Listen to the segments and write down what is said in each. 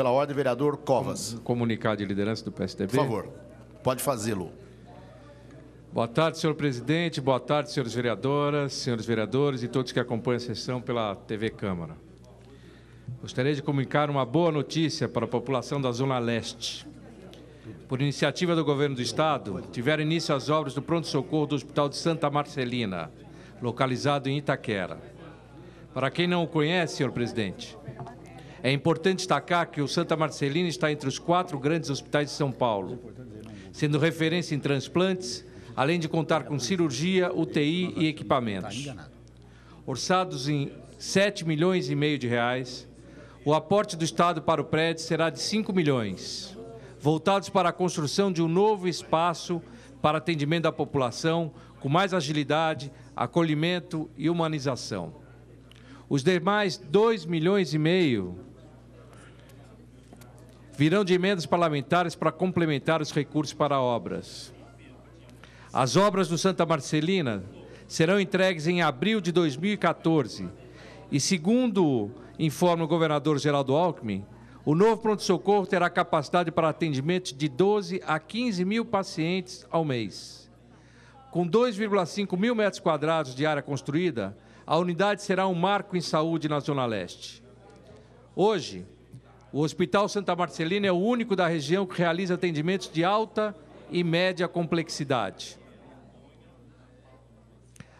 Pela ordem, vereador Covas. Comunicado de liderança do PSDB. Por favor, pode fazê-lo. Boa tarde, senhor presidente, boa tarde, senhores vereadoras, senhores vereadores e todos que acompanham a sessão pela TV Câmara. Gostaria de comunicar uma boa notícia para a população da Zona Leste. Por iniciativa do Governo do Estado, tiveram início as obras do pronto-socorro do Hospital de Santa Marcelina, localizado em Itaquera. Para quem não o conhece, senhor presidente, é importante destacar que o Santa Marcelina está entre os quatro grandes hospitais de São Paulo, sendo referência em transplantes, além de contar com cirurgia, UTI e equipamentos. Orçados em 7 milhões e meio de reais, o aporte do Estado para o prédio será de 5 milhões, voltados para a construção de um novo espaço para atendimento da população, com mais agilidade, acolhimento e humanização. Os demais 2 milhões e meio virão de emendas parlamentares para complementar os recursos para obras. As obras do Santa Marcelina serão entregues em abril de 2014 e, segundo informa o governador Geraldo Alckmin, o novo pronto-socorro terá capacidade para atendimento de 12 a 15 mil pacientes ao mês. Com 2,5 mil metros quadrados de área construída, a unidade será um marco em saúde na Zona Leste. Hoje, o Hospital Santa Marcelina é o único da região que realiza atendimentos de alta e média complexidade.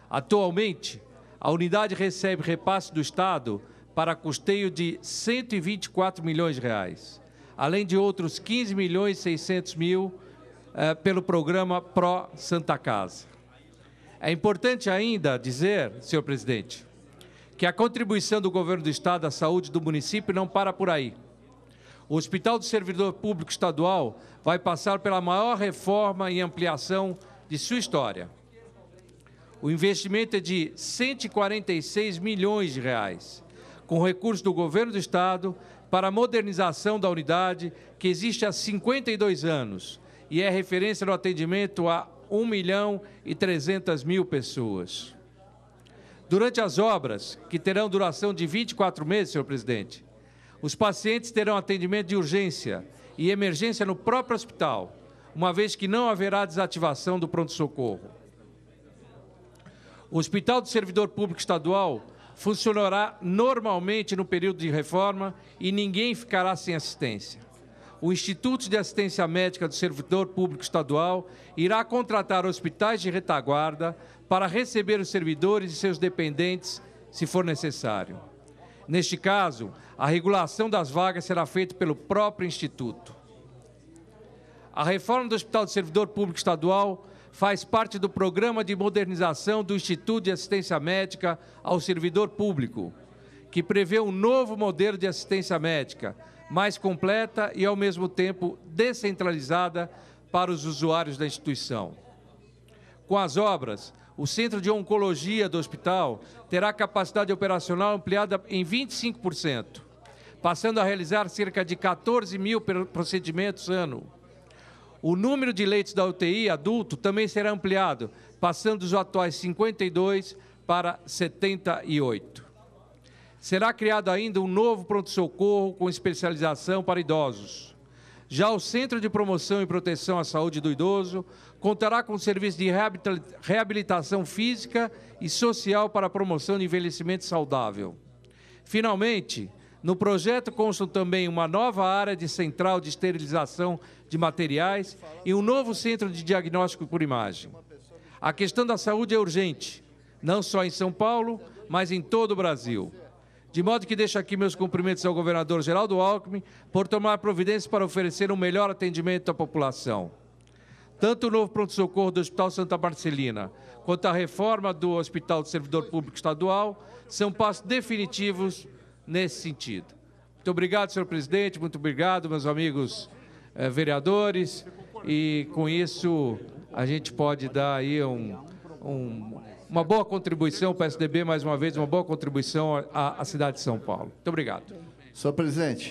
Atualmente, a unidade recebe repasse do Estado para custeio de 124 milhões de reais, além de outros 15 milhões e 600 mil eh, pelo programa Pro Santa Casa. É importante ainda dizer, senhor presidente, que a contribuição do governo do Estado à saúde do município não para por aí. O Hospital do Servidor Público Estadual vai passar pela maior reforma e ampliação de sua história. O investimento é de 146 milhões de reais, com recursos do governo do estado para a modernização da unidade, que existe há 52 anos e é referência no atendimento a 1 milhão e 300 mil pessoas. Durante as obras, que terão duração de 24 meses, senhor presidente, os pacientes terão atendimento de urgência e emergência no próprio hospital, uma vez que não haverá desativação do pronto-socorro. O Hospital do Servidor Público Estadual funcionará normalmente no período de reforma e ninguém ficará sem assistência. O Instituto de Assistência Médica do Servidor Público Estadual irá contratar hospitais de retaguarda para receber os servidores e seus dependentes, se for necessário. Neste caso, a regulação das vagas será feita pelo próprio Instituto. A reforma do Hospital do Servidor Público Estadual faz parte do programa de modernização do Instituto de Assistência Médica ao Servidor Público, que prevê um novo modelo de assistência médica, mais completa e, ao mesmo tempo, descentralizada para os usuários da instituição. Com as obras, o centro de oncologia do hospital terá capacidade operacional ampliada em 25%, passando a realizar cerca de 14 mil procedimentos ano. O número de leitos da UTI adulto também será ampliado, passando dos atuais 52 para 78. Será criado ainda um novo pronto-socorro com especialização para idosos. Já o Centro de Promoção e Proteção à Saúde do Idoso contará com serviço de reabilitação física e social para a promoção de envelhecimento saudável. Finalmente, no projeto constam também uma nova área de central de esterilização de materiais e um novo centro de diagnóstico por imagem. A questão da saúde é urgente, não só em São Paulo, mas em todo o Brasil. De modo que deixo aqui meus cumprimentos ao governador Geraldo Alckmin por tomar providências para oferecer um melhor atendimento à população. Tanto o novo pronto-socorro do Hospital Santa Marcelina quanto a reforma do Hospital do Servidor Público Estadual são passos definitivos nesse sentido. Muito obrigado, senhor presidente, muito obrigado, meus amigos eh, vereadores, e com isso a gente pode dar aí um, um uma boa contribuição, PSDB, mais uma vez, uma boa contribuição à, à cidade de São Paulo. Muito obrigado. Senhor presidente.